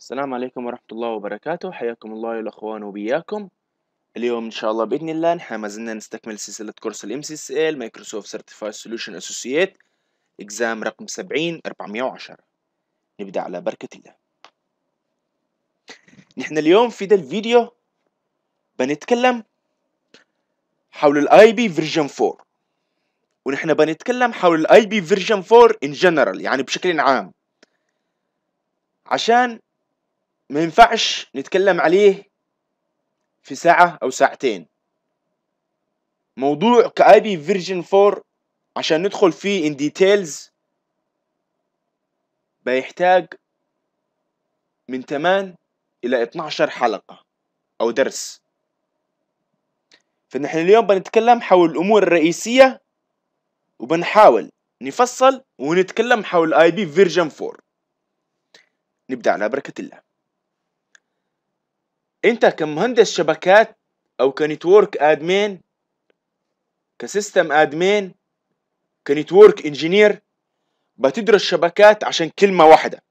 السلام عليكم ورحمة الله وبركاته حياكم الله يا الأخوان وبياكم اليوم إن شاء الله بإذن الله نحن ما زلنا نستكمل سلسلة كورس ال MCSL Microsoft Certified Solution Associate إكزام رقم 70 410 نبدأ على بركة الله نحن اليوم في ده الفيديو بنتكلم حول الـ IP فيرجن 4 ونحن بنتكلم حول الـ IP فيرجن 4 in general يعني بشكل عام عشان ما ينفعش نتكلم عليه في ساعة أو ساعتين موضوع بي فيرجن 4 عشان ندخل فيه ان ديتيلز بيحتاج من 8 الى 12 حلقه او درس فنحن اليوم بنتكلم حول الامور الرئيسيه وبنحاول نفصل ونتكلم حول اي بي فيرجن 4 نبدا على بركه الله انت كمهندس شبكات او كنتورك ادمين كسيستم ادمين كنتورك انجينير بتدرس شبكات عشان كلمه واحده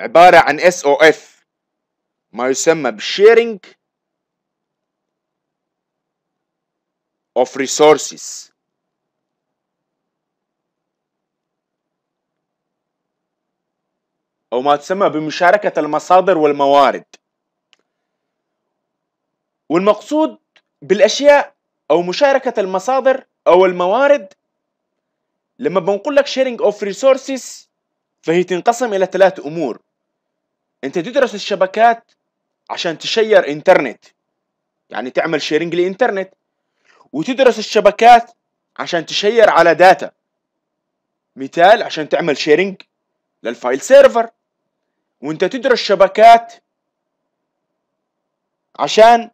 عباره عن اس او اف ما يسمى بالشيرنج of resources او ما تسمى بمشاركه المصادر والموارد والمقصود بالاشياء او مشاركه المصادر او الموارد لما بنقول لك sharing of resources فهي تنقسم الى ثلاث امور انت تدرس الشبكات عشان تشير انترنت يعني تعمل sharing لإنترنت وتدرس الشبكات عشان تشير على داتا مثال عشان تعمل sharing للفايل سيرفر وانت تدرس شبكات عشان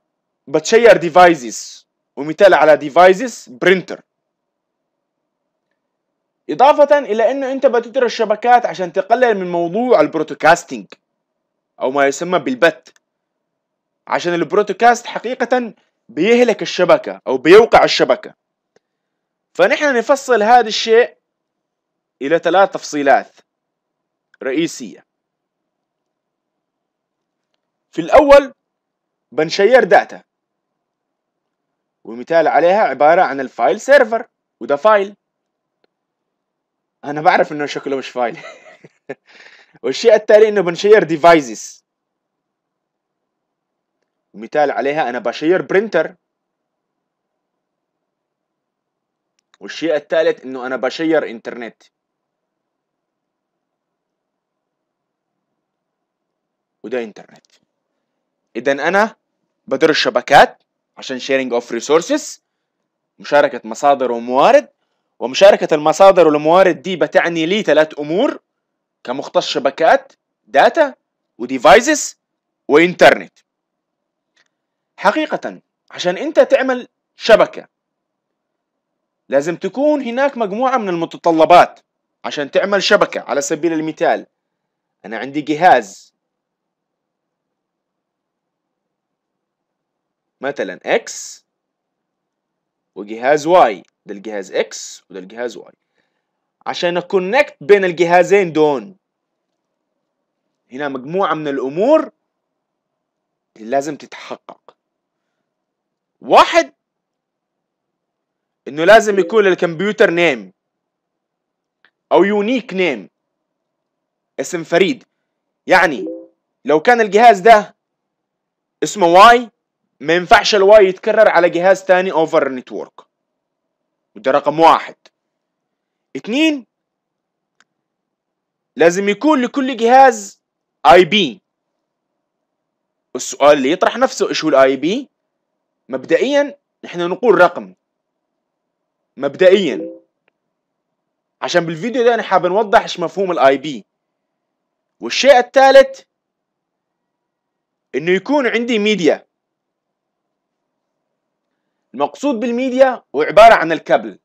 بتشير ديفايزز ومثال على ديفايزز برينتر إضافة إلى أنه أنت بتدرس الشبكات عشان تقلل من موضوع البروتوكاستينج أو ما يسمى بالبت عشان البروتوكاست حقيقة بيهلك الشبكة أو بيوقع الشبكة فنحن نفصل هذا الشيء إلى ثلاث تفصيلات رئيسية في الأول بنشير داتا ومثال عليها عبارة عن الفايل سيرفر وده فايل أنا بعرف إنه شكله مش فايل والشيء التالي إنه بنشير ديفايسز ومثال عليها أنا بشير برينتر والشيء الثالث إنه أنا بشير إنترنت وده إنترنت إذا أنا بدر الشبكات عشان شيرنج اوف ريسورسز مشاركة مصادر وموارد ومشاركة المصادر والموارد دي بتعني لي ثلاث أمور كمختص شبكات داتا وديفايسز وإنترنت حقيقة عشان أنت تعمل شبكة لازم تكون هناك مجموعة من المتطلبات عشان تعمل شبكة على سبيل المثال أنا عندي جهاز مثلا اكس وجهاز واي ده الجهاز اكس وده الجهاز واي عشان اكونكت بين الجهازين دون هنا مجموعة من الامور اللي لازم تتحقق واحد انه لازم يكون الكمبيوتر نيم او يونيك نيم اسم فريد يعني لو كان الجهاز ده اسمه واي ما ينفعش الواي يتكرر على جهاز تاني اوفر نتورك وده رقم واحد اتنين لازم يكون لكل جهاز اي بي السؤال اللي يطرح نفسه ايش هو الاي بي مبدئيا نحن نقول رقم مبدئيا عشان بالفيديو ده انا حاب نوضح ايش مفهوم الاي بي والشيء الثالث انه يكون عندي ميديا المقصود بالميديا هو عبارة عن الكابل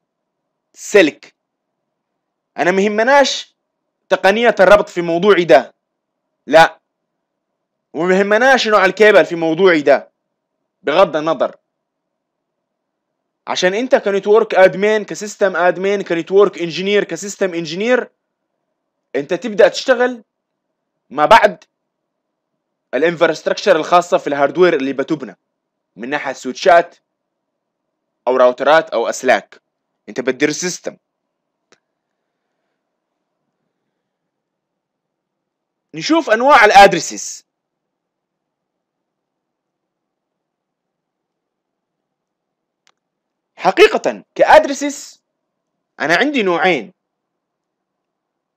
سلك أنا مهمناش تقنية الربط في موضوعي ده لا ومهمناش نوع الكابل في موضوعي ده بغض النظر عشان انت كنتورك ادمين كسيستم ادمين كنتورك انجينير كسيستم انجينير انت تبدا تشتغل ما بعد الانفراستراكشر الخاصه في الهاردوير اللي بتبنى من ناحيه سويتشات او راوترات او اسلاك انت بتدير سيستم نشوف انواع الادرسز حقيقة كادرسز انا عندي نوعين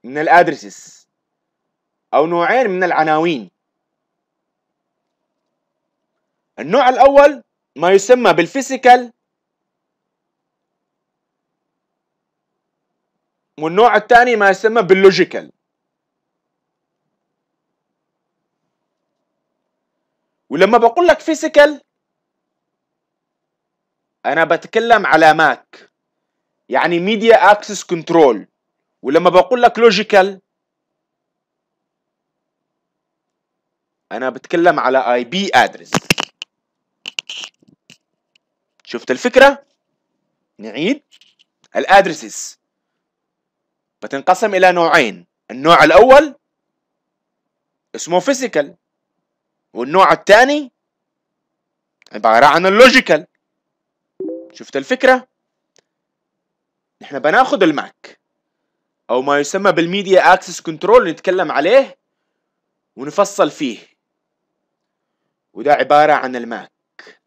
من الادرسز او نوعين من العناوين النوع الاول ما يسمى بالفيزيكال والنوع الثاني ما يسمى باللوجيكال ولما بقول لك فيزيكال انا بتكلم على ماك يعني ميديا اكسس كنترول ولما بقول لك لوجيكال انا بتكلم على اي بي ادرس شفت الفكره نعيد الادرسز بتنقسم الى نوعين النوع الاول اسمه physical والنوع الثاني عبارة عن اللوجيكال شفت الفكرة؟ نحن بناخد الماك أو ما يسمى بالميديا أكسس كنترول نتكلم عليه ونفصل فيه وده عبارة عن الماك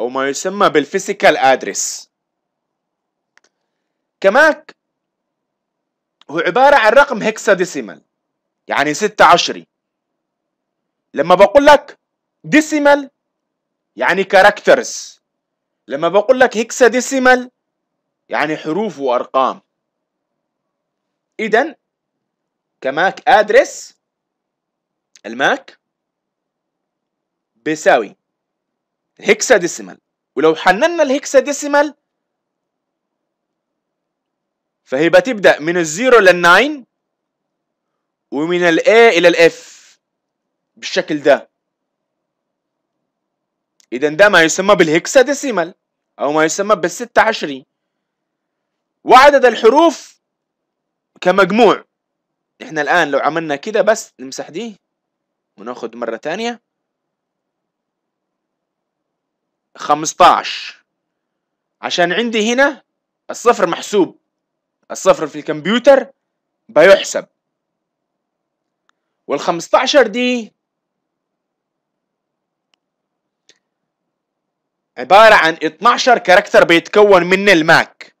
أو ما يسمى بالفيسيكال أدرس كماك هو عبارة عن رقم ديسيمال يعني ستة عشري لما بقول لك ديسيمال يعني كاركترز لما بقول لك ديسيمال يعني حروف وأرقام إذا كماك أدرس الماك بيساوي ديسيمال ولو حننا ديسيمال فهي بتبدا من الزيرو للناين ومن الاي الى الاف بالشكل ده اذا ده ما يسمى ديسيمال او ما يسمى بال بال26 وعدد الحروف كمجموع احنا الان لو عملنا كده بس نمسح دي وناخد مرة ثانيه 15 عشان عندي هنا الصفر محسوب الصفر في الكمبيوتر بيحسب وال15 دي عبارة عن 12 كاركتر بيتكون من الماك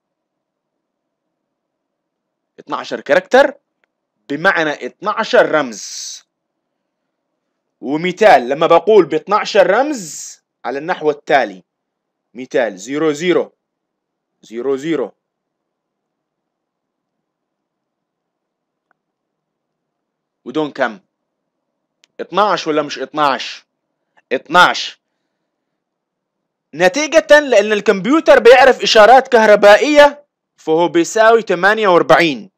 12 كاركتر بمعنى 12 رمز ومثال لما بقول ب 12 رمز على النحو التالي مثال 00 00 ودون كم 12 ولا مش 12 12 نتيجة لأن الكمبيوتر بيعرف إشارات كهربائية فهو بيساوي 48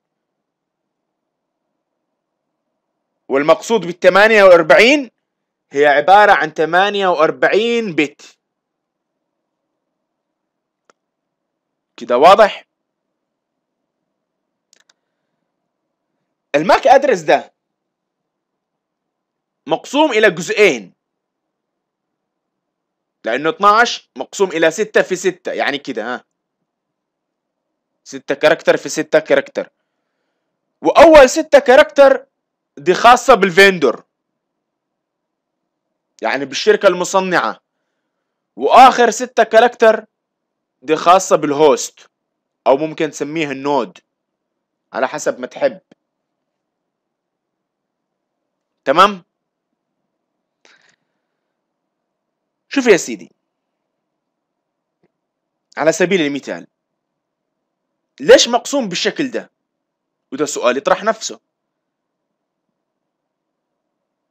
والمقصود بال 48 هي عبارة عن 48 بت كده واضح؟ الماك ادرس ده مقسوم إلى جزئين لأنه 12 مقسوم إلى 6 في 6 يعني كده ها 6 كاركتر في 6 كاركتر وأول 6 كاركتر دي خاصة بالفيندور يعني بالشركة المصنعة وآخر 6 كاركتر دي خاصة بالهوست أو ممكن تسميها النود على حسب ما تحب تمام شوف يا سيدي على سبيل المثال ليش مقسوم بالشكل ده وده سؤال يطرح نفسه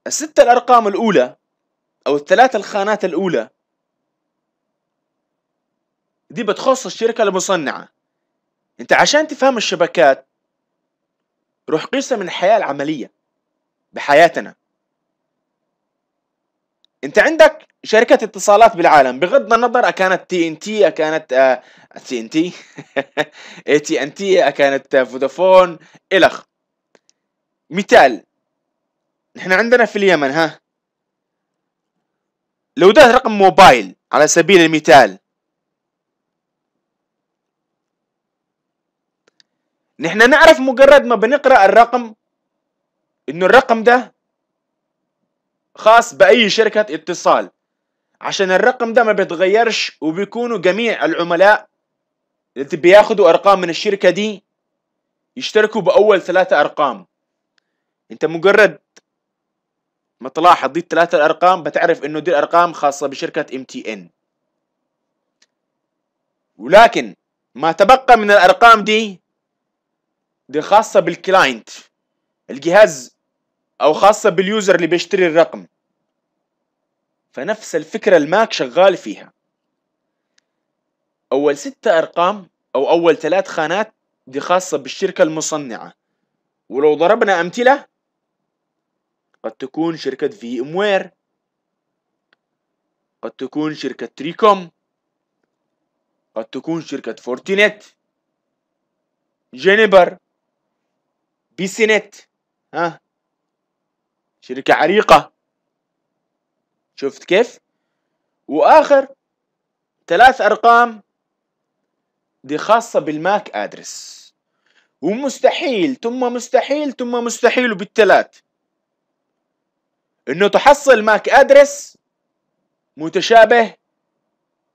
الستة الأرقام الأولى أو الثلاثة الخانات الأولى دي بتخص الشركة المصنعة أنت عشان تفهم الشبكات روح قيسها من الحياة العملية بحياتنا أنت عندك شركة اتصالات بالعالم بغض النظر أكانت تي ان تي أكانت تي ان تي اي تي ان تي أكانت فودافون إلخ مثال نحن عندنا في اليمن ها لو ده رقم موبايل على سبيل المثال نحن نعرف مجرد ما بنقرأ الرقم إنه الرقم ده خاص بأي شركة اتصال عشان الرقم ده ما بيتغيرش وبيكونوا جميع العملاء اللي بياخدوا ارقام من الشركه دي يشتركوا باول ثلاثة ارقام انت مجرد ما تلاحظ دي الثلاثة الارقام بتعرف انه دي الارقام خاصة بشركة ام تي ان ولكن ما تبقى من الارقام دي دي خاصة بالكلاينت الجهاز او خاصة باليوزر اللي بيشتري الرقم فنفس الفكرة الماك شغال فيها أول ستة أرقام أو أول ثلاث خانات دي خاصة بالشركة المصنعة ولو ضربنا أمثلة قد تكون شركة في ام وير قد تكون شركة تريكوم قد تكون شركة فورتينيت جينيبر بيسينيت ها شركة عريقة شفت كيف واخر ثلاث ارقام دي خاصة بالماك ادرس ومستحيل ثم مستحيل ثم مستحيل وبالثلاث انه تحصل ماك ادرس متشابه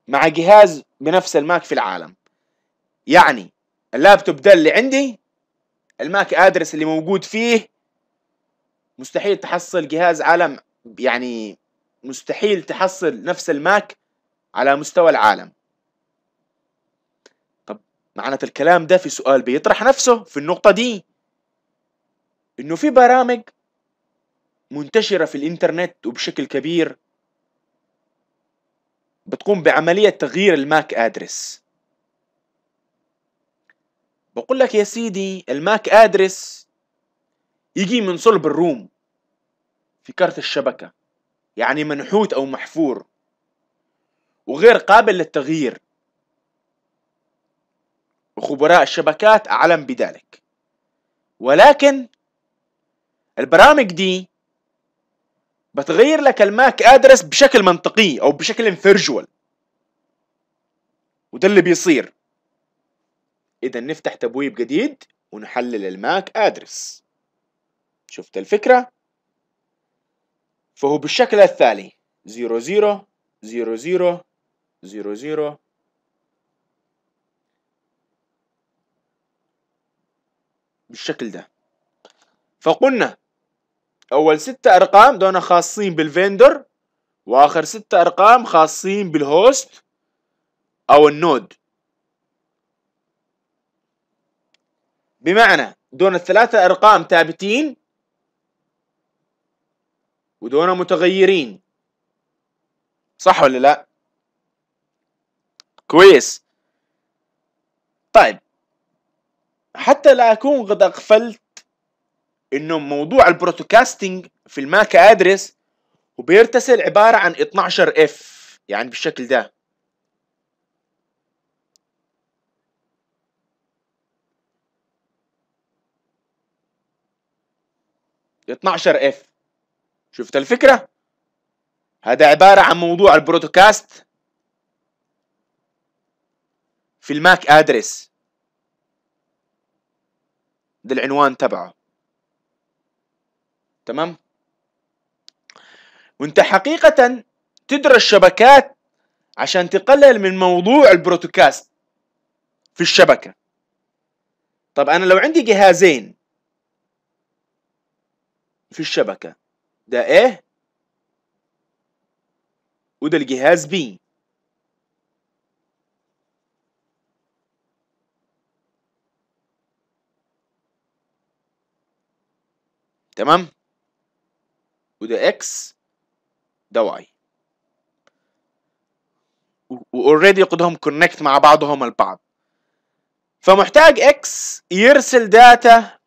مع جهاز بنفس الماك في العالم يعني اللابتوب ده اللي عندي الماك ادرس اللي موجود فيه مستحيل تحصل جهاز عالم يعني مستحيل تحصل نفس الماك على مستوى العالم طب معنى الكلام ده في سؤال بيطرح نفسه في النقطة دي انه في برامج منتشرة في الانترنت وبشكل كبير بتقوم بعملية تغيير الماك ادرس بقول لك يا سيدي الماك ادرس يجي من صلب الروم في كارت الشبكة يعني منحوت أو محفور وغير قابل للتغيير وخبراء الشبكات أعلم بذلك ولكن البرامج دي بتغير لك الماك ادرس بشكل منطقي او بشكل فيرجوال وده اللي بيصير اذا نفتح تبويب جديد ونحلل الماك ادرس شفت الفكره فهو بالشكل التالي 0 0 0 0 0 0 بالشكل ده فقلنا أول ستة أرقام دون خاصين بالفيندر وآخر ستة أرقام خاصين بالهوست أو النود بمعنى دون الثلاثة أرقام ثابتين ودونا متغيرين صح ولا لا كويس طيب حتى لا اكون قد اغفلت انه موضوع البروتوكاستنج في الماك ادرس وبيرتسل عبارة عن 12 اف يعني بالشكل ده اتناشر اف شفت الفكرة؟ هذا عبارة عن موضوع البروتوكاست في الماك ادرس ده العنوان تبعه تمام؟ وانت حقيقة تدرى الشبكات عشان تقلل من موضوع البروتوكاست في الشبكة طب أنا لو عندي جهازين في الشبكة ده A إيه؟ وده الجهاز B تمام وده X ده Y واوريدي يقودهم كونكت مع بعضهم البعض فمحتاج اكس يرسل داتا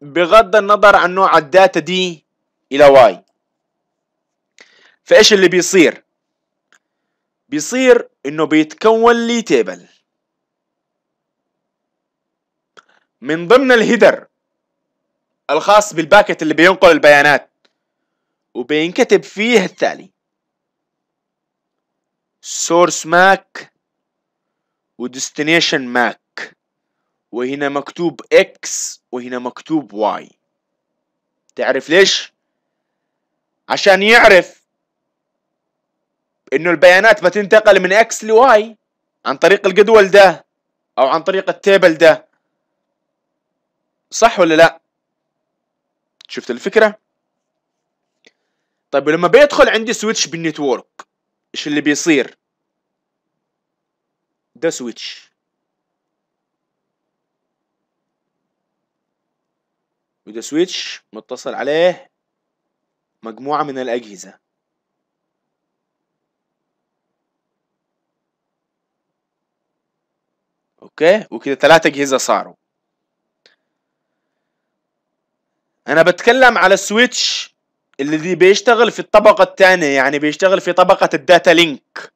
بغض النظر عن نوع الداتا دي الى واي فايش اللي بيصير بيصير انه بيتكون لي تيبل من ضمن الهيدر الخاص بالباكت اللي بينقل البيانات وبينكتب فيه التالي source mac destination mac وهنا مكتوب x وهنا مكتوب y تعرف ليش؟ عشان يعرف انه البيانات بتنتقل من اكس لواي عن طريق الجدول ده او عن طريق التيبل ده صح ولا لا شفت الفكره طيب لما بيدخل عندي سويتش بالنتورك ايش اللي بيصير ده سويتش وده سويتش متصل عليه مجموعة من الأجهزة اوكي وكده ثلاثة أجهزة صاروا أنا بتكلم على السويتش الذي بيشتغل في الطبقة الثانية يعني بيشتغل في طبقة الداتا لينك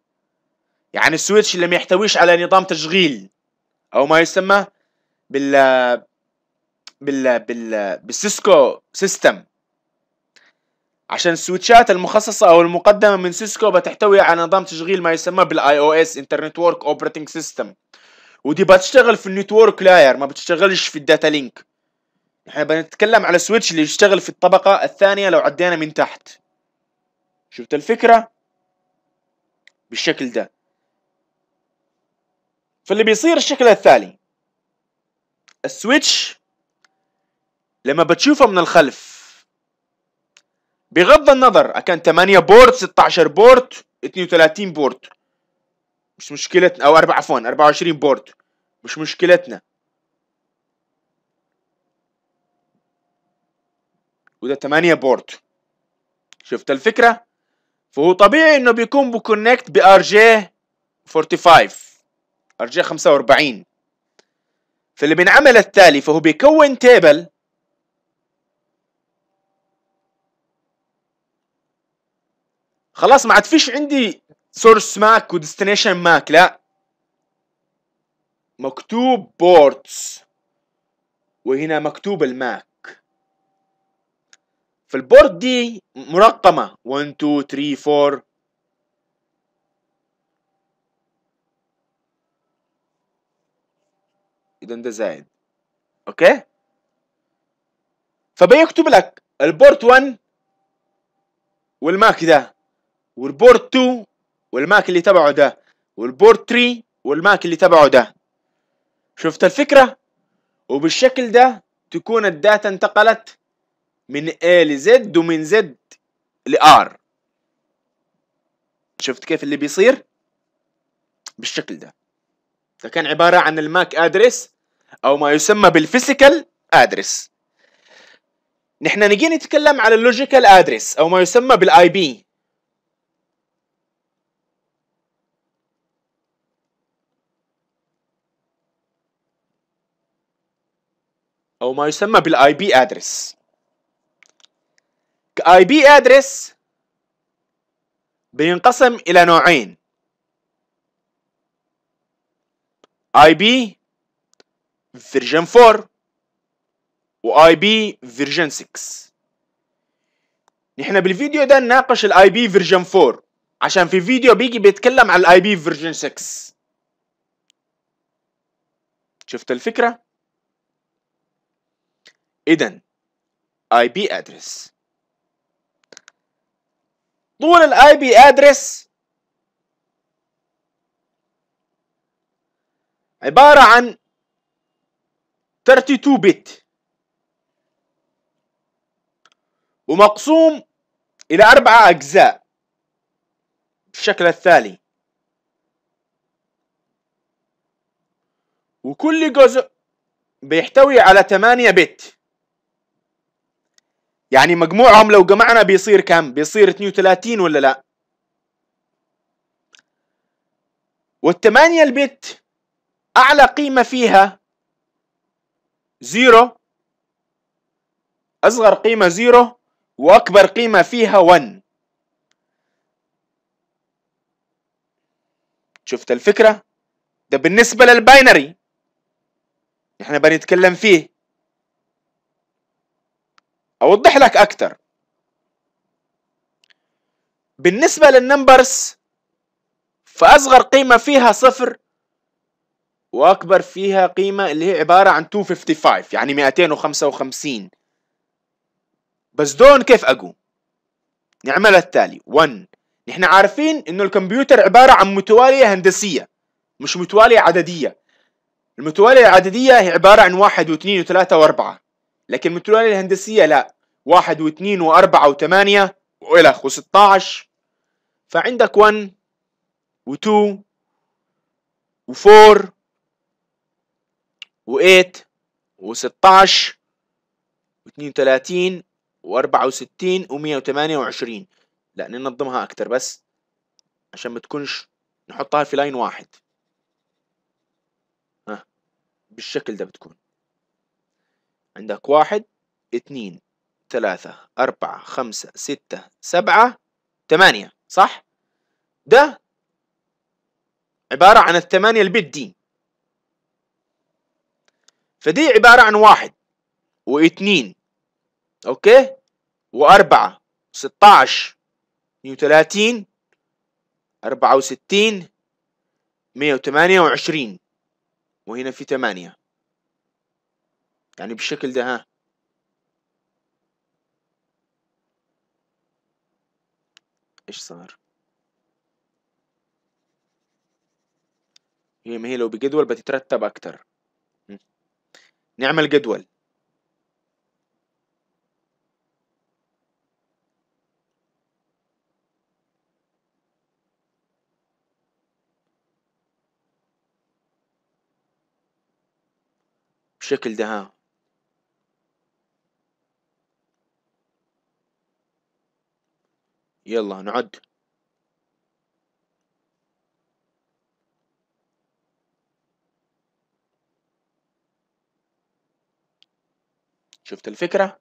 يعني السويتش اللي ما يحتويش على نظام تشغيل أو ما يسمى بال بال بال بالسيسكو سيستم عشان السويتشات المخصصة أو المقدمة من سيسكو بتحتوي على نظام تشغيل ما يسمى بالاي او اس انترنت وورك اوبريتنج سيستم ودي بتشتغل في النيتورك لاير ما بتشتغلش في الداتا لينك احنا بنتكلم على سويتش اللي يشتغل في الطبقة الثانية لو عدينا من تحت شفت الفكرة بالشكل ده فاللي بيصير الشكل التالي السويتش لما بتشوفه من الخلف بغض النظر اكان 8 بورت 16 بورت 32 بورت مش مشكلتنا او 4 عفوا 24 بورت مش مشكلتنا وده 8 بورت شفت الفكره فهو طبيعي انه بيكون بكونكت بار جي 45 ار جي 45 فاللي بينعمل التالي فهو بيكون تيبل خلاص ما عاد فيش عندي سورس ماك وديستنيشن ماك لا مكتوب بورتس وهنا مكتوب الماك فالبورت دي مرقمة 1 2 3 4 اذا ده زائد اوكي فبيكتب لك البورت 1 والماك ده والبورت 2 والماك اللي تبعه ده والبورت 3 والماك اللي تبعه ده شفت الفكرة؟ وبالشكل ده تكون الداتا انتقلت من A ل Z ومن Z ل R شفت كيف اللي بيصير؟ بالشكل ده ده كان عبارة عن الماك ادرس او ما يسمى بالفيسيكال ادرس نحن نجي نتكلم على اللوجيكال ادرس او ما يسمى بالاي بي او ما يسمى بالاي بي ادرس اي بي ادرس بينقسم الى نوعين اي بي فيرجن 4 واي بي فيرجن 6 نحن بالفيديو ده نناقش الاي بي فيرجن 4 عشان في فيديو بيجي بيتكلم عن الاي بي فيرجن 6 شفت الفكره إذا اي بي ادرس طول الاي بي ادرس عبارة عن 32 بت ومقسوم إلى أربعة أجزاء بالشكل التالي وكل جزء بيحتوي على 8 بت يعني مجموعهم لو جمعنا بيصير كم بيصير 32 ولا لا والثمانية البت أعلى قيمة فيها زيرو أصغر قيمة زيرو وأكبر قيمة فيها 1 شفت الفكرة؟ ده بالنسبة للباينري احنا بنتكلم فيه اوضح لك أكثر بالنسبة للنمبرز فاصغر قيمة فيها صفر واكبر فيها قيمة اللي هي عبارة عن 255 يعني 255 بس دون كيف اقوم نعملها التالي 1 نحن عارفين انه الكمبيوتر عبارة عن متوالية هندسية مش متوالية عددية المتوالية العددية هي عبارة عن واحد واثنين وثلاثة واربعة لكن المتلولات الهندسية لا واحد واثنين واربعة وثمانية وإلى خو ستاعش فعندك ون وتو وفور وإيت وستاعش واثنين وثلاثين واربعة وستين ومية وثمانية وعشرين لا ننظمها أكتر بس عشان ما تكونش نحطها في لين واحد ها بالشكل ده بتكون عندك واحد اتنين ثلاثة أربعة خمسة ستة سبعة ثمانية صح؟ ده عبارة عن الثمانية البت دي فدي عبارة عن واحد واثنين أوكي؟ وأربعة وستة عشر مية وثلاثين أربعة وستين مية وثمانية وعشرين وهنا في ثمانية يعني بالشكل ده ها ايش صار هي ما هي لو بجدول بتترتب اكتر نعمل جدول بالشكل ده ها يلا نعد شفت الفكرة؟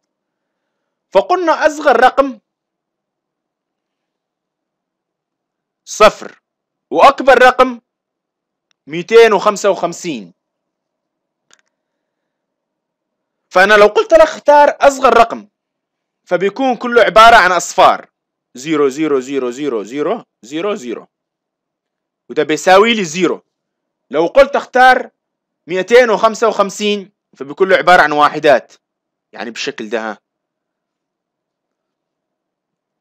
فقلنا أصغر رقم صفر وأكبر رقم 255 فأنا لو قلت لك اختار أصغر رقم فبيكون كله عبارة عن أصفار 0 0 0 0 0 0 0 وده بيساوي لي 0 لو قلت اختار 255 فبيكون عبارة عن واحدات يعني بالشكل ده ها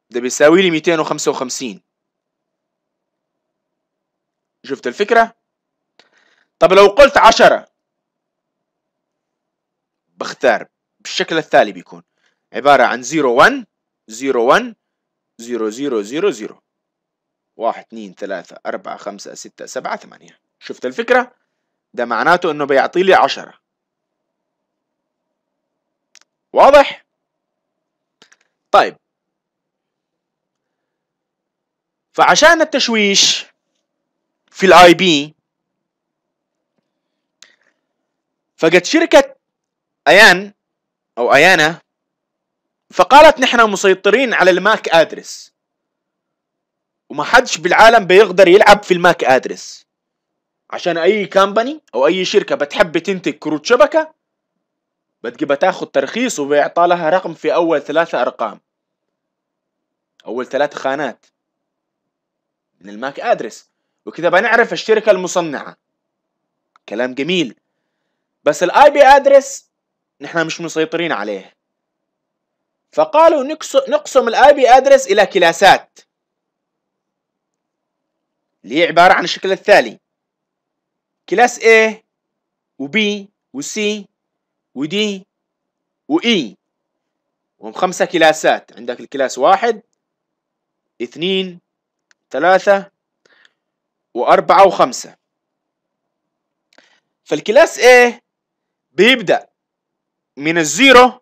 ده بيساوي لي 255 شفت الفكرة؟ طب لو قلت 10 بختار بالشكل الثاني بيكون عبارة عن 0 1 0 1 0000 زيرو زيرو زيرو واحد اتنين تلاتة أربعة خمسة ستة سبعة ثمانية شفت الفكرة؟ ده معناته إنه بيعطي لي عشرة واضح؟ طيب فعشان التشويش في الاي بي فقد شركة ايان او ايانا فقالت نحن مسيطرين على الماك ادرس وما حدش بالعالم بيقدر يلعب في الماك ادرس عشان اي كامباني او اي شركه بتحب تنتج كروت شبكه بتجي بتاخد ترخيص وبيعطى لها رقم في اول ثلاثة ارقام اول ثلاثة خانات من الماك ادرس وكذا بنعرف الشركه المصنعه كلام جميل بس الاي بي ادرس نحن مش مسيطرين عليه فقالوا نقسم الاي ادرس الى كلاسات اللي هي عبارة عن الشكل التالي كلاس A و B و C و D و E وهم خمسة كلاسات عندك الكلاس واحد اثنين ثلاثة وأربعة وخمسة فالكلاس A بيبدأ من الزيرو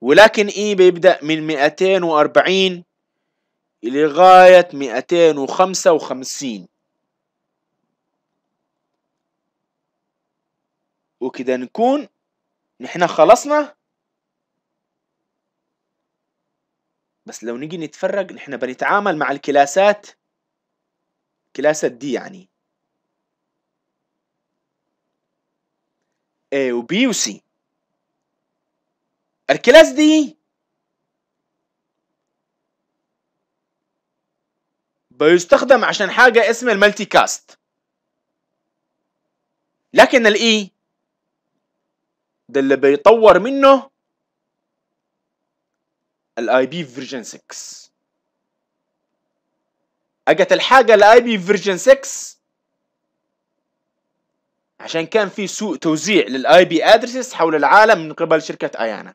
ولكن اي بيبدأ من 240 لغاية 255 وكده نكون نحن خلصنا بس لو نيجي نتفرج نحن بنتعامل مع الكلاسات كلاسة دي يعني A و B و C الكلاس دي بيستخدم عشان حاجة اسمها المالتي كاست لكن الاي e ده اللي بيطور منه الاي بي فيرجن 6 اجت الحاجة الاي بي فيرجن 6 عشان كان في سوء توزيع للاي بي ادريسز حول العالم من قبل شركة ايانا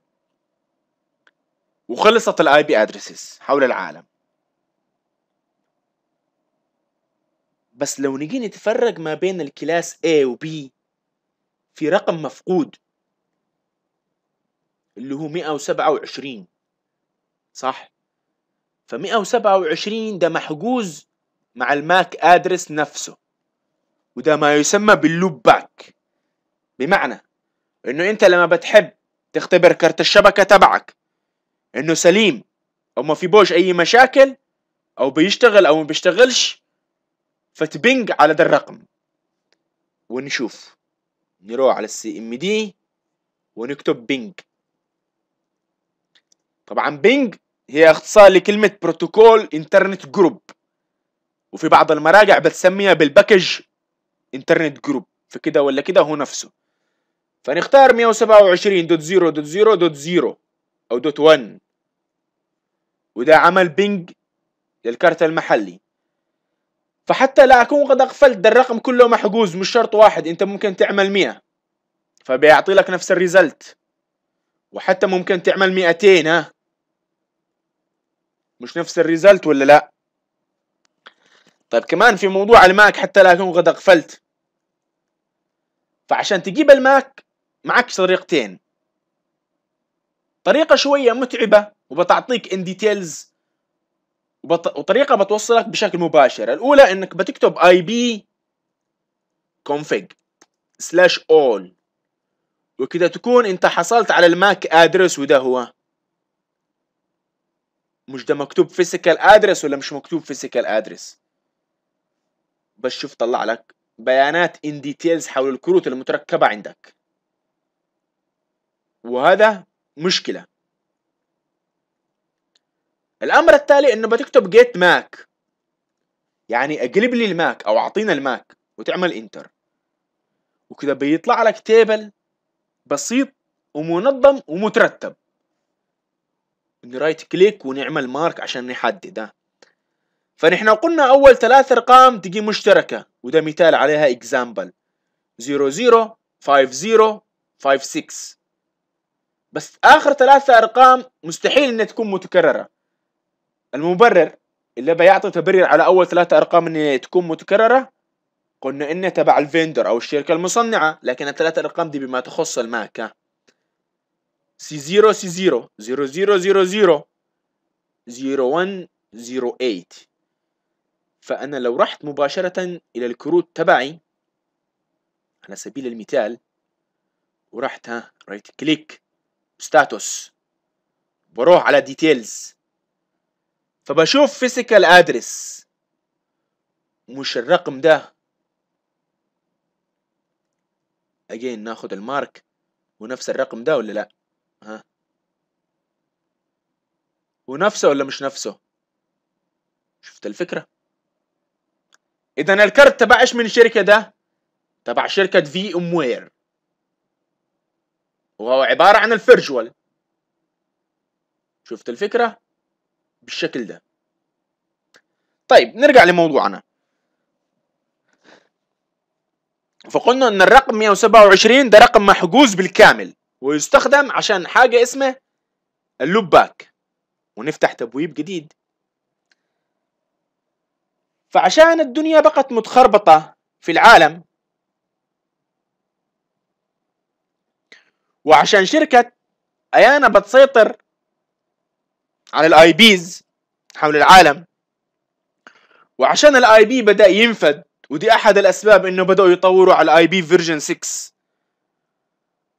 وخلصت الاي بي ادريسز حول العالم بس لو نجي نتفرج ما بين الكلاس A و B في رقم مفقود اللي هو 127 صح ف 127 ده محجوز مع الماك ادرس نفسه وده ما يسمى باللوب باك بمعنى انه انت لما بتحب تختبر كرت الشبكه تبعك انه سليم او ما في بوش اي مشاكل او بيشتغل او ما بيشتغلش فتبنج على ذا الرقم ونشوف نروح على السي ام دي ونكتب بينج طبعا بينج هي اختصار لكلمة بروتوكول انترنت جروب وفي بعض المراجع بتسميها بالباكج انترنت جروب فكده ولا كده هو نفسه فنختار 127.0.0.0 او دوت 1 وده عمل بنج للكارت المحلي فحتى لا أكون قد أغفلت ده الرقم كله محجوز مش شرط واحد أنت ممكن تعمل مئة فبيعطي لك نفس الريزلت وحتى ممكن تعمل مئتين ها مش نفس الريزلت ولا لا طيب كمان في موضوع الماك حتى لا أكون قد أغفلت فعشان تجيب الماك معك طريقتين طريقة شوية متعبة وبتعطيك ان ديتيلز وبط... وطريقة بتوصلك بشكل مباشر الأولى انك بتكتب اي بي config slash all وكذا تكون انت حصلت على الماك ادرس وده هو مش ده مكتوب physical ادرس ولا مش مكتوب physical ادرس بس شوف طلع لك بيانات ان ديتيلز حول الكروت المتركبة عندك وهذا مشكله الامر التالي انه بتكتب جيت ماك يعني اقلب لي الماك او اعطينا الماك وتعمل انتر وكذا بيطلع لك تيبل بسيط ومنظم ومترتب نرايت كليك ونعمل مارك عشان نحدده فنحن قلنا اول ثلاث ارقام تجي مشتركه وده مثال عليها اكزامبل 00 50 56 بس اخر ثلاثة ارقام مستحيل انها تكون متكررة المبرر اللي بيعطي تبرير على اول ثلاثة ارقام انها تكون متكررة قلنا انها تبع الفيندر او الشركة المصنعة لكن الثلاثة ارقام دي بما تخص الماك سي زيرو سي زيرو زيرو زيرو زيرو زيرو زيرو ون زيرو ايت فانا لو رحت مباشرة الى الكروت تبعي على سبيل المثال ورحت ها رايت كليك ستاتوس بروح على ديتيلز فبشوف فيزيكال ادرس مش الرقم ده اجين ناخد المارك ونفس الرقم ده ولا لا ها ونفسه ولا مش نفسه شفت الفكره اذا الكارت ايش من الشركه ده تبع شركه في ام وير وهو عبارة عن الفيرجوال شفت الفكرة بالشكل ده طيب نرجع لموضوعنا فقلنا ان الرقم 127 ده رقم محجوز بالكامل ويستخدم عشان حاجة اسمه اللوب باك ونفتح تبويب جديد فعشان الدنيا بقت متخربطة في العالم وعشان شركه ايانا بتسيطر على الاي بيز حول العالم وعشان الاي بي بدا ينفد ودي احد الاسباب انه بداوا يطوروا على الاي بي فيرجن 6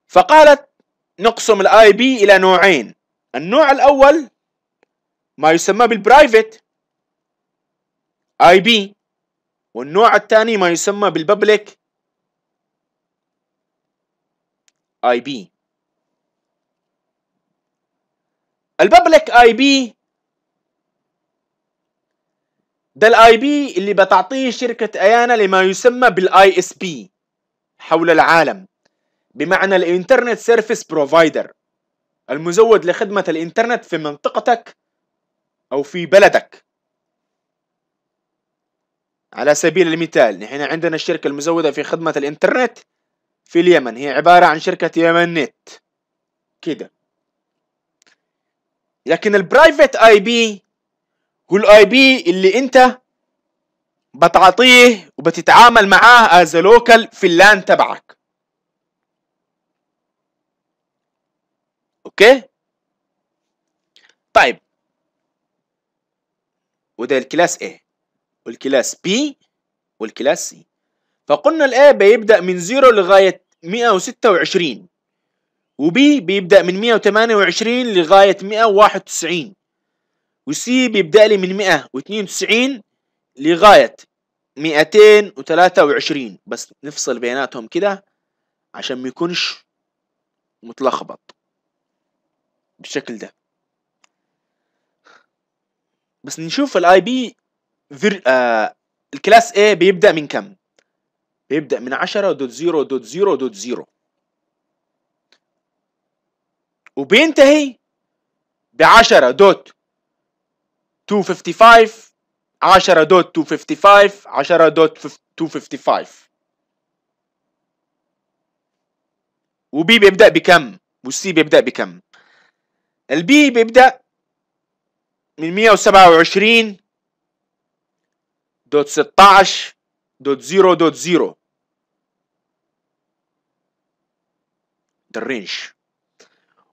فقالت نقسم الاي بي الى نوعين النوع الاول ما يسمى بالبرايفت اي بي والنوع الثاني ما يسمى بالببليك اي بي الببليك اي بي ده الاي بي اللي بتعطيه شركة ايانا لما يسمى بالاي اس بي حول العالم بمعنى الانترنت سيرفيس بروفايدر المزود لخدمة الانترنت في منطقتك او في بلدك على سبيل المثال نحن عندنا الشركة المزودة في خدمة الانترنت في اليمن هي عبارة عن شركة يمن نت كده لكن البرايفت اي بي هو الاي بي اللي انت بتعطيه وبتتعامل معاه از لوكال في اللان تبعك اوكي طيب وده الكلاس A والكلاس B والكلاس C فقلنا ال A بيبدأ من 0 لغاية 126 وبي بيبدأ من 128 لغاية 191 وسي بيبدأ لي من 192 لغاية 223 بس نفصل بيناتهم كده عشان ما يكونش متلخبط بالشكل ده بس نشوف الاي بي فير... آه، الكلاس A بيبدأ من كم؟ بيبدأ من 10.0.0.0 وبينتهي ب 10 دوت 255 10 دوت 255 10 دوت 255 وبي بيبدأ بكم والسي بيبدأ بكم البي بيبدأ من 127 دوت 16 دوت 0 دوت 0 الرينج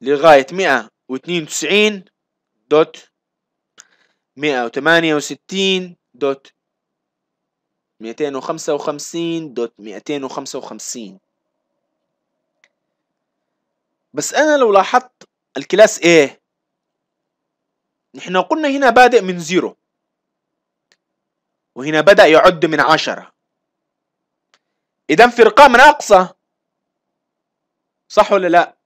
لغاية مئة واثنين وتسعين دوت مئة وثمانية وستين دوت مئتين وخمسة وخمسين دوت مئتين وخمسة وخمسين بس أنا لو لاحظت الكلاس A نحن قلنا هنا بادئ من زيرو وهنا بدأ يعد من عشرة إذا في رقم ناقصة صح ولا لا؟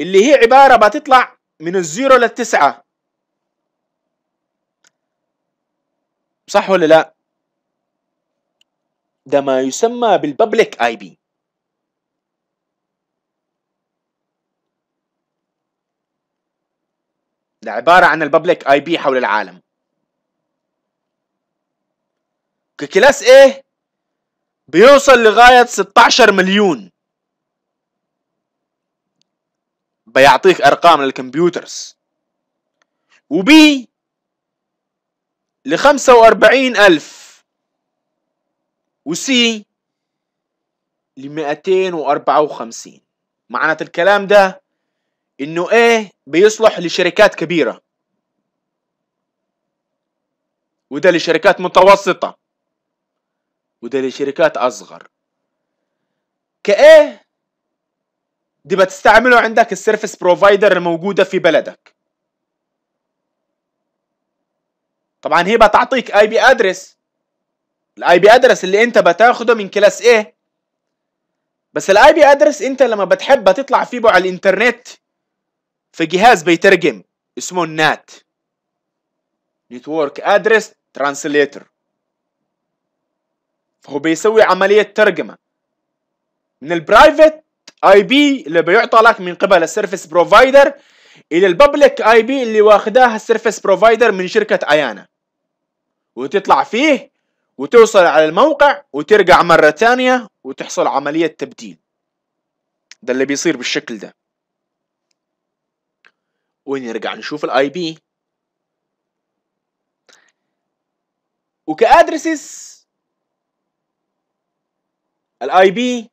اللي هي عبارة بتطلع من الزيرو للتسعة صح ولا لا؟ ده ما يسمى بالببليك اي بي ده عبارة عن الببليك اي بي حول العالم ككلاس A بيوصل لغاية 16 مليون بيعطيك ارقام للكمبيوترز وبي لخمسة واربعين الف وسي لمئتين واربعة وخمسين معنات الكلام ده انه ايه بيصلح لشركات كبيرة وده لشركات متوسطة وده لشركات اصغر كايه دي بتستعمله عندك السيرفيس بروفايدر الموجودة في بلدك طبعا هي بتعطيك اي بي ادرس الاي بي ادرس اللي انت بتاخده من كلاس ايه بس الاي بي ادرس انت لما بتحب تطلع فيه على الانترنت في جهاز بيترجم اسمه النات نتورك ادرس ترانسليتر فهو بيسوي عملية ترجمة من البرايفت اي بي اللي بيعطى لك من قبل السيرفيس بروفايدر الى الببليك اي بي اللي واخداها السيرفيس بروفايدر من شركه ايانا وتطلع فيه وتوصل على الموقع وترجع مره ثانيه وتحصل عمليه تبديل ده اللي بيصير بالشكل ده ونرجع نشوف الاي بي وكادرسس الاي بي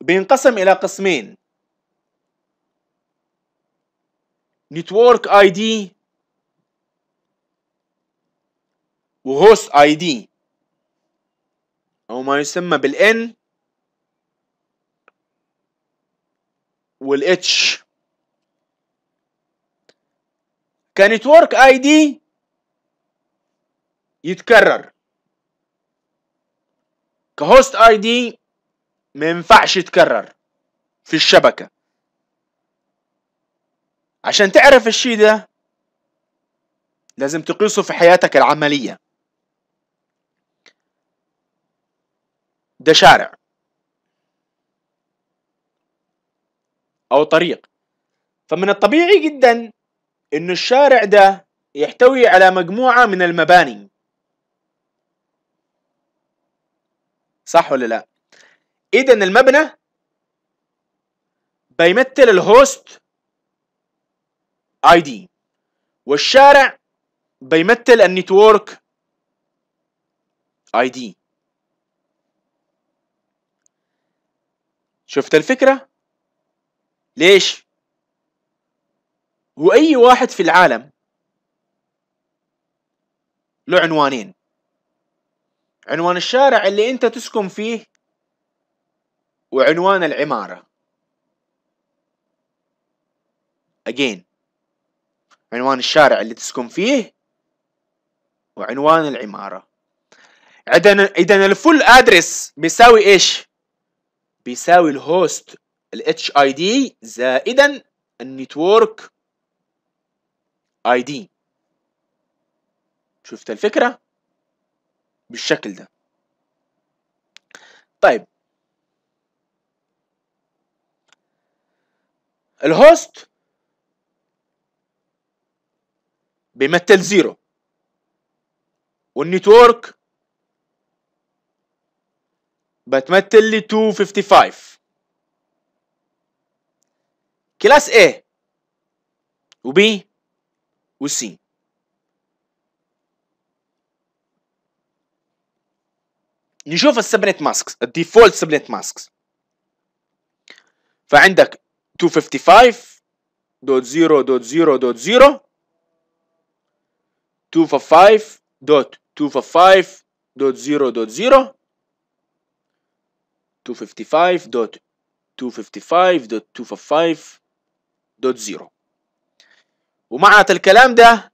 بينقسم إلى قسمين نتورك اي دي وهوست اي دي او ما يسمى بالان والاتش كنتورك اي دي يتكرر كهوست اي دي ما ينفعش يتكرر في الشبكة عشان تعرف الشيء ده لازم تقيسه في حياتك العملية ده شارع أو طريق فمن الطبيعي جدا إن الشارع ده يحتوي على مجموعة من المباني صح ولا لا؟ اذا إيه المبنى بيمثل الهوست اي دي والشارع بيمثل النتورك اي دي شفت الفكرة؟ ليش؟ وأي واحد في العالم له عنوانين عنوان الشارع اللي أنت تسكن فيه وعنوان العمارة again عنوان الشارع اللي تسكن فيه وعنوان العمارة إذا الفول أدرس بيساوي إيش؟ بيساوي الهوست ال اي دي زائدا النتورك ID شفت الفكرة؟ بالشكل ده طيب الهوست بيمثل زيرو والنتورك بتمثل لي 255 كلاس A وB وC نشوف السبنت ماسكس الديفولت سبنت ماسكس فعندك 255.0.0.0 255.255.0.0 255.255.255.0 ومعنى الكلام ده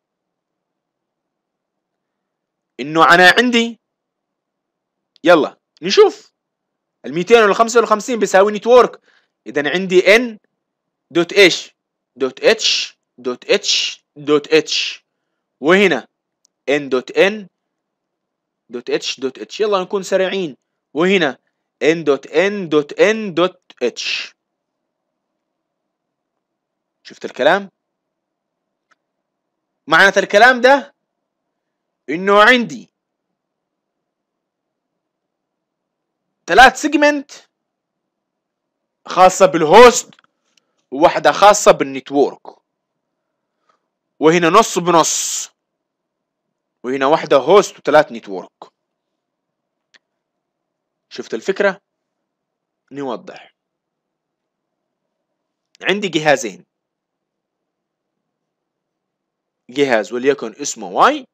انه انا عندي يلا نشوف ال 255 بيساوي نتورك اذا عندي ان دوت ايش دوت اتش دوت اتش دوت اتش وهنا ان دوت ان دوت اتش دوت اتش يلا نكون سريعين وهنا ان دوت ان دوت ان دوت اتش شفت الكلام معنى الكلام ده انه عندي ثلاث سيجمنت خاصة بالهوست وواحدة خاصة بالنتورك وهنا نص بنص وهنا واحدة هوست وثلاث نتورك شفت الفكرة؟ نوضح عندي جهازين جهاز وليكن اسمه واي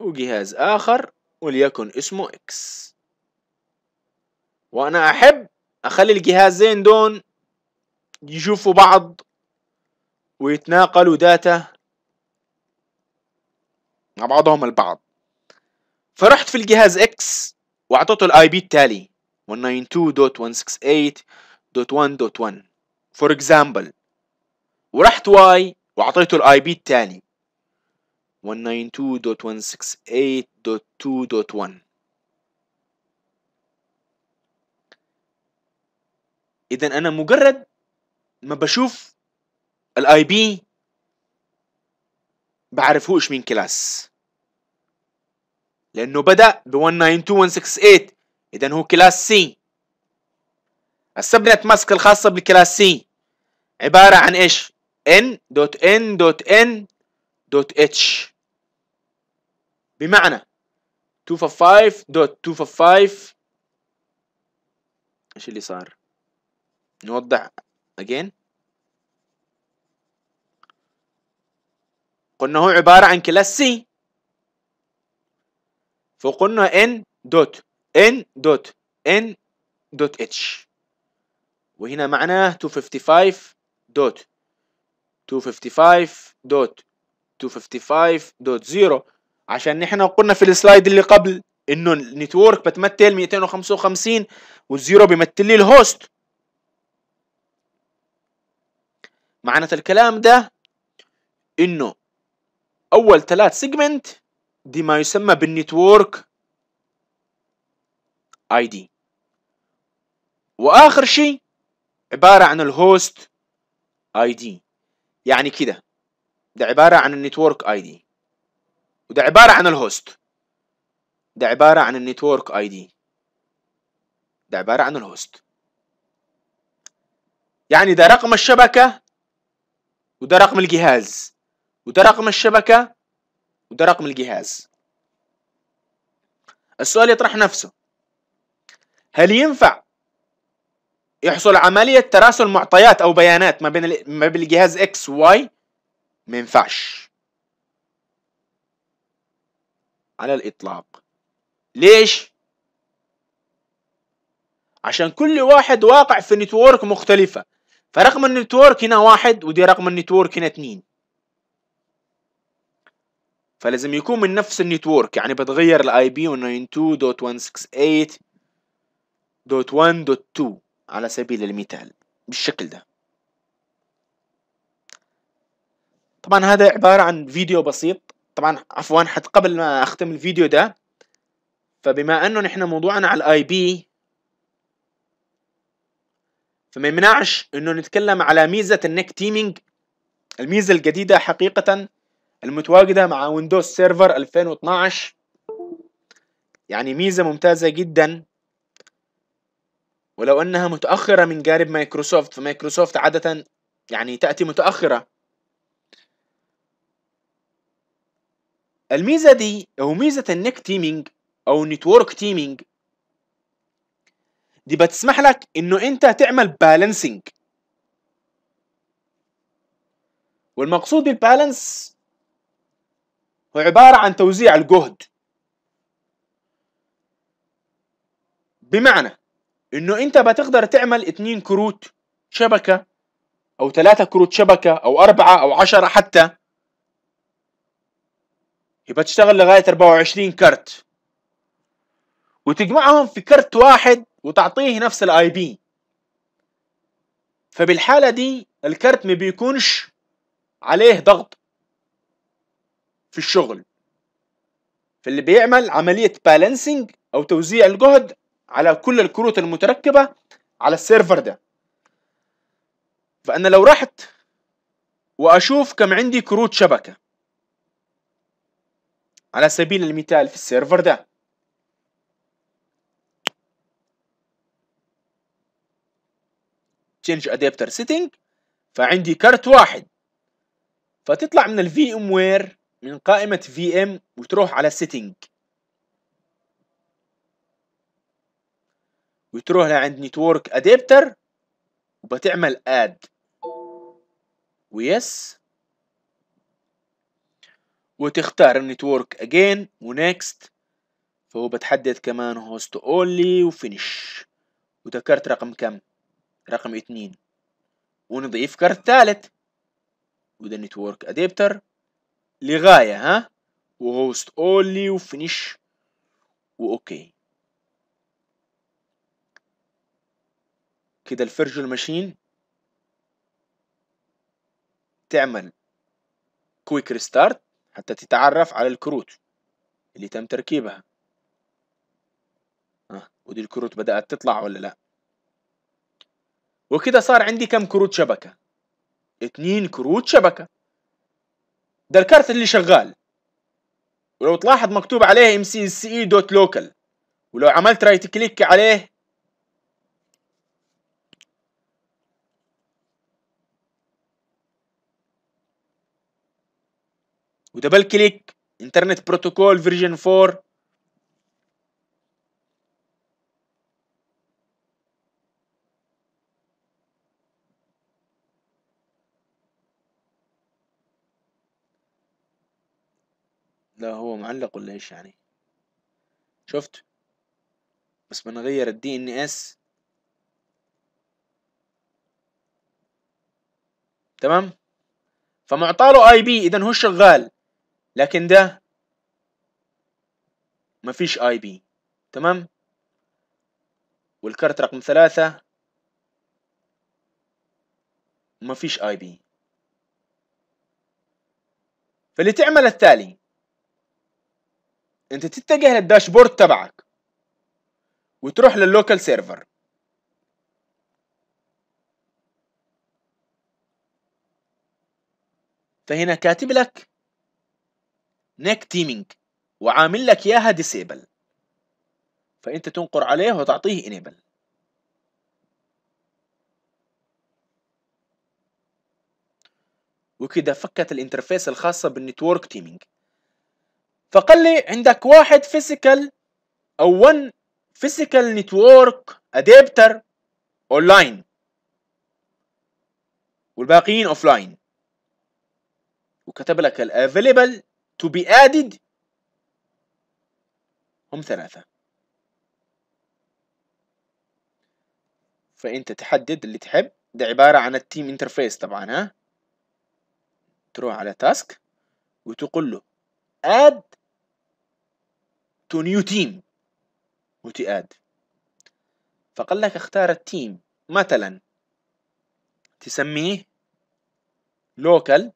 وجهاز آخر وليكن اسمه اكس وأنا أحب اخلي الجهازين دون يشوفوا بعض ويتناقلوا داتا مع بعضهم البعض فرحت في الجهاز اكس واعطيته الاي بي التالي 192.168.1.1 فور اكزامبل ورحت واي واعطيته الاي بي التالي 192.168.2.1 اذا انا مجرد ما بشوف الاي بي بعرفهوش مين كلاس لانه بدا ب 192168 اذا هو كلاس سي السبنت ماسك الخاصه بالكلاس سي عباره عن ايش ان دوت ان دوت ان دوت اتش بمعنى 255.255 ايش اللي صار نوضع again قلنا هو عبارة عن كلاس سي فقلنا ان دوت ان دوت ان دوت اتش وهنا معناه 255 دوت 255 دوت 255 دوت زيرو عشان نحن قلنا في السلايد اللي قبل انه النتورك بتمثل 255 والزيرو بيمثل لي الهوست معنى الكلام ده انه اول ثلاث سيجمنت دي ما يسمى بالنتورك اي دي واخر شيء عباره عن الهوست اي دي يعني كده ده عباره عن النتورك اي دي وده عباره عن الهوست ده عباره عن النتورك اي دي ده عباره عن الهوست يعني ده رقم الشبكه وده رقم الجهاز وده رقم الشبكة وده رقم الجهاز السؤال يطرح نفسه هل ينفع يحصل عملية تراسل معطيات أو بيانات ما بين ما بين الجهاز X و Y ما ينفعش على الإطلاق ليش؟ عشان كل واحد واقع في نتورك مختلفة فرقم النتورك هنا واحد ودي رقم النتورك هنا اثنين فلازم يكون من نفس النتورك يعني بتغير الاي بي 192.168.1.2 على سبيل المثال بالشكل ده طبعا هذا عبارة عن فيديو بسيط طبعا عفوا حتى قبل ما اختم الفيديو ده فبما انه نحن موضوعنا على الاي بي فما يمنعش انه نتكلم على ميزه النك تيمينج الميزه الجديده حقيقه المتواجده مع ويندوز سيرفر 2012 يعني ميزه ممتازه جدا ولو انها متاخره من جانب مايكروسوفت فمايكروسوفت عاده يعني تاتي متاخره الميزه دي او ميزه النك تيمينج او نتورك تيمينج دي بتسمح لك انه انت تعمل بالانسنج والمقصود بالبالانس هو عبارة عن توزيع الجهد بمعنى انه انت بتقدر تعمل اتنين كروت شبكة او ثلاثة كروت شبكة او اربعة او عشرة حتى يبقى تشتغل لغاية 24 كارت وتجمعهم في كرت واحد وتعطيه نفس الاي بي فبالحالة دي الكرت ما بيكونش عليه ضغط في الشغل فاللي بيعمل عملية بالانسنج أو توزيع الجهد على كل الكروت المتركبة على السيرفر ده فأنا لو رحت وأشوف كم عندي كروت شبكة على سبيل المثال في السيرفر ده تشينج ادابتر سيتنج فعندي كارت واحد فتطلع من الفي ام وير من قائمة في ام وتروح على سيتنج وتروح لعند نتورك ادابتر وبتعمل اد ويس وتختار النتورك اجين ونكست فهو بتحدد كمان هوست اونلي وفينش وذكرت رقم كم رقم اثنين ونضيف كارت ثالث وده نتورك ادابتر لغاية ها وهوست اونلي وفنش واوكي كده الفرجل ماشين تعمل كويك ريستارت حتى تتعرف على الكروت اللي تم تركيبها ها ودي الكروت بدأت تطلع ولا لأ وكده صار عندي كم كروت شبكة اتنين كروت شبكة ده الكارت اللي شغال ولو تلاحظ مكتوب عليه mcce.local ولو عملت رايت كليك عليه ودبل كليك انترنت بروتوكول فيرجن 4 معلق ولا ايش يعني شفت بس بنغير الدي ان اس تمام فمعطاله اي بي اذا هو شغال لكن ده مفيش اي بي تمام والكارت رقم ثلاثة مفيش اي بي فاللي تعمل التالي انت تتجه للداشبورد تبعك وتروح لللوكال سيرفر فهنا كاتب لك نيك تيمينج وعامل لك اياها ديسيبل فانت تنقر عليه وتعطيه انيبل وكده فكت الانترفيس الخاصة بالنتورك تيمينج فقال لي عندك واحد فيزيكال او 1 فيزيكال نتورك ادابتر اونلاين والباقيين اوفلاين وكتب لك الافيليبل تو بي ادد هم ثلاثة فانت تحدد اللي تحب ده عبارة عن التيم انترفيس طبعا ها تروح على تاسك وتقول له add تو نيو تيم اد فقال لك اختار التيم مثلا تسميه local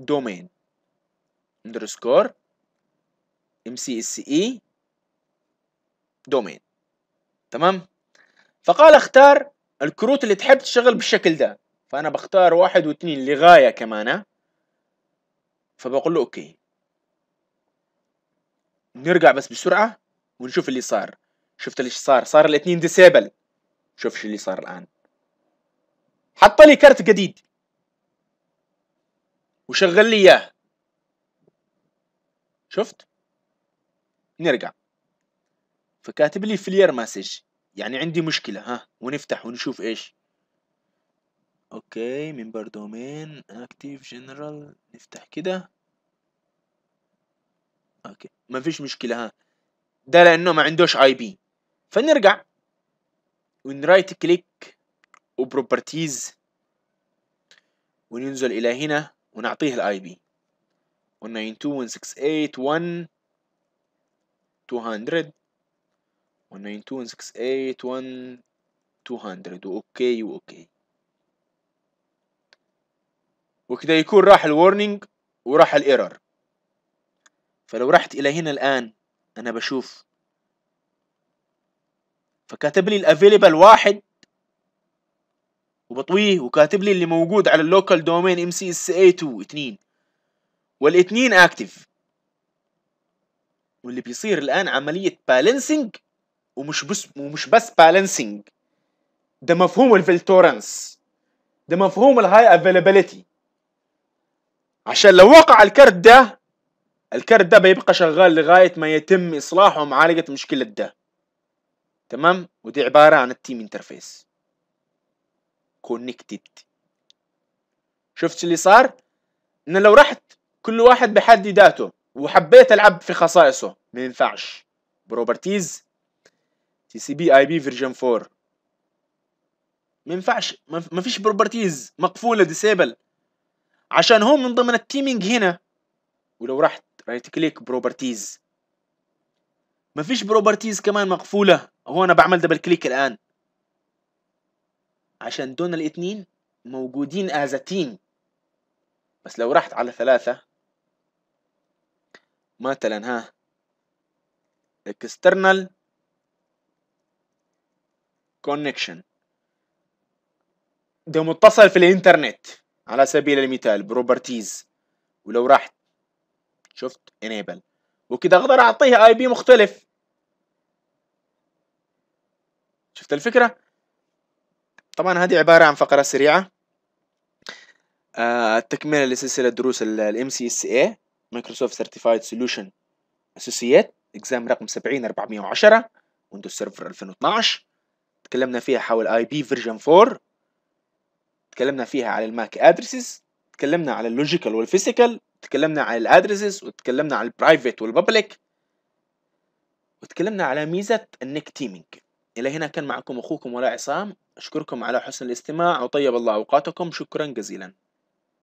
domain underscore mcse domain تمام فقال اختار الكروت اللي تحب تشتغل بالشكل ده فانا بختار واحد واثنين لغايه كمان فبقول له اوكي نرجع بس بسرعه ونشوف اللي صار شفت اللي صار صار الاثنين ديسيبل شوف شو اللي صار الان حط لي كارت جديد وشغل لي اياه شفت نرجع فكاتب لي فلير مسج يعني عندي مشكله ها ونفتح ونشوف ايش اوكي منبر دومين اكتيف جنرال نفتح كده اوكي ما فيش مشكله ها ده لانه ما عندوش اي بي فنرجع ونرايت كليك وبروبرتيز وننزل الى هنا ونعطيه الاي بي 192.168.1.200 192.168.1.200 اوكي واوكي وكده يكون راح الورنينج وراح الايرور فلو رحت إلى هنا الآن أنا بشوف فكاتب لي الافيلبل واحد وبطويه وكاتب لي اللي موجود على اللوكال دومين ام سي اس اي 2 2 والاثنين اكتف واللي بيصير الان عمليه بالانسنج ومش بس ومش بس بالانسنج ده مفهوم الفلتورنس ده مفهوم الهاي افيلابيلتي عشان لو وقع الكرت ده الكارت ده بيبقى شغال لغاية ما يتم إصلاحه ومعالجة مشكلة ده تمام ودي عبارة عن التيم انترفيس كونكتد شفت اللي صار ان لو رحت كل واحد بحد ذاته وحبيت العب في خصائصه ما ينفعش بروبرتيز تي سي بي اي بي فيرجن 4 ما ينفعش ما فيش بروبرتيز مقفوله ديسيبل عشان هو من ضمن التيمينج هنا ولو رحت رايت كليك بروبرتيز ما فيش بروبرتيز كمان مقفولة هو انا بعمل دبل كليك الان عشان دول الاثنين موجودين از تيم بس لو رحت على ثلاثة مثلا ها external connection ده متصل في الانترنت على سبيل المثال بروبرتيز ولو رحت شفت انيبل وكده اقدر اعطيها اي بي مختلف شفت الفكره طبعا هذه عباره عن فقره سريعه آه، التكمله لسلسله دروس الام سي اس اي مايكروسوفت سيرتيفايد سوليوشن اسوسييت اكزام رقم 70 410 ويندوز سيرفر 2012 تكلمنا فيها حول اي بي فيرجن 4 تكلمنا فيها على الماك ادريسز تكلمنا على اللوجيكال والفيزيكال اتكلمنا عن الادرسز وتكلمنا عن البرايفت والببليك وتكلمنا على ميزه النك تيمينج الى هنا كان معكم اخوكم ولا عصام اشكركم على حسن الاستماع وطيب الله اوقاتكم شكرا جزيلا